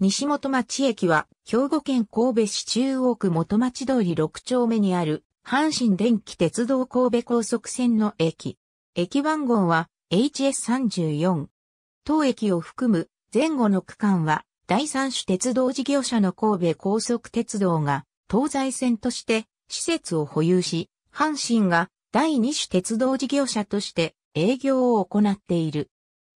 西本町駅は、兵庫県神戸市中央区元町通り6丁目にある、阪神電気鉄道神戸高速線の駅。駅番号は HS34。当駅を含む前後の区間は、第三種鉄道事業者の神戸高速鉄道が東西線として施設を保有し、阪神が第二種鉄道事業者として営業を行っている。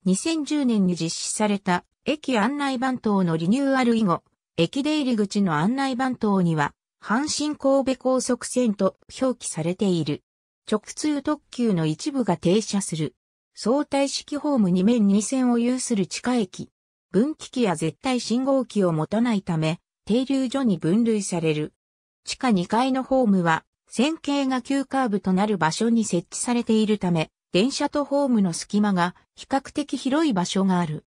2010年に実施された駅案内番頭のリニューアル以後、駅出入り口の案内番頭には、阪神神戸高速線と表記されている。直通特急の一部が停車する。相対式ホーム2面2線を有する地下駅。分岐器や絶対信号機を持たないため、停留所に分類される。地下2階のホームは、線形が急カーブとなる場所に設置されているため、電車とホームの隙間が比較的広い場所がある。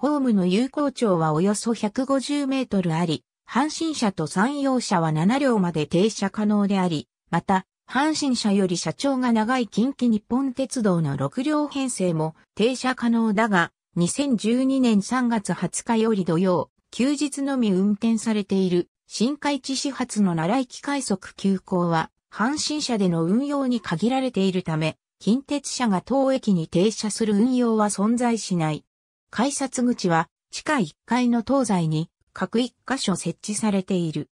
ホームの有効長はおよそ150メートルあり、阪神車と山陽車は7両まで停車可能であり、また、阪神車より車長が長い近畿日本鉄道の6両編成も停車可能だが、2012年3月20日より土曜、休日のみ運転されている新海地始発の奈良駅快速急行は、阪神車での運用に限られているため、近鉄車が当駅に停車する運用は存在しない。改札口は地下1階の東西に各1箇所設置されている。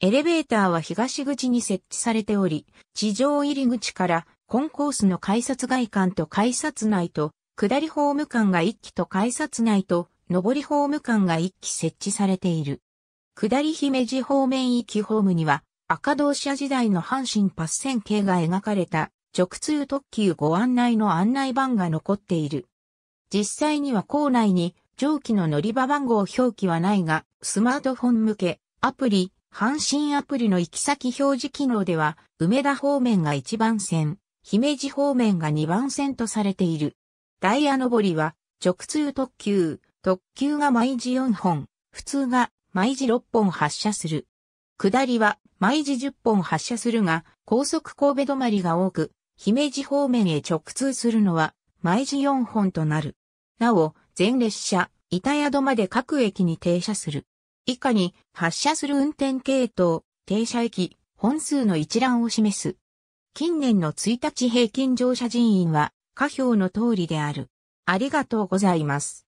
エレベーターは東口に設置されており、地上入り口からコンコースの改札外観と改札内と、下りホーム間が1機と改札内と、上りホーム間が1機設置されている。下り姫路方面行きホームには、赤同社時代の阪神パス線形系が描かれた直通特急ご案内の案内板が残っている。実際には校内に上記の乗り場番号表記はないが、スマートフォン向け、アプリ、阪神アプリの行き先表示機能では、梅田方面が1番線、姫路方面が2番線とされている。ダイヤ上りは、直通特急、特急が毎時4本、普通が毎時6本発車する。下りは毎時10本発車するが、高速神戸止まりが多く、姫路方面へ直通するのは毎時4本となる。なお、全列車、板宿まで各駅に停車する。以下に発車する運転系統、停車駅、本数の一覧を示す。近年の1日平均乗車人員は、下表の通りである。ありがとうございます。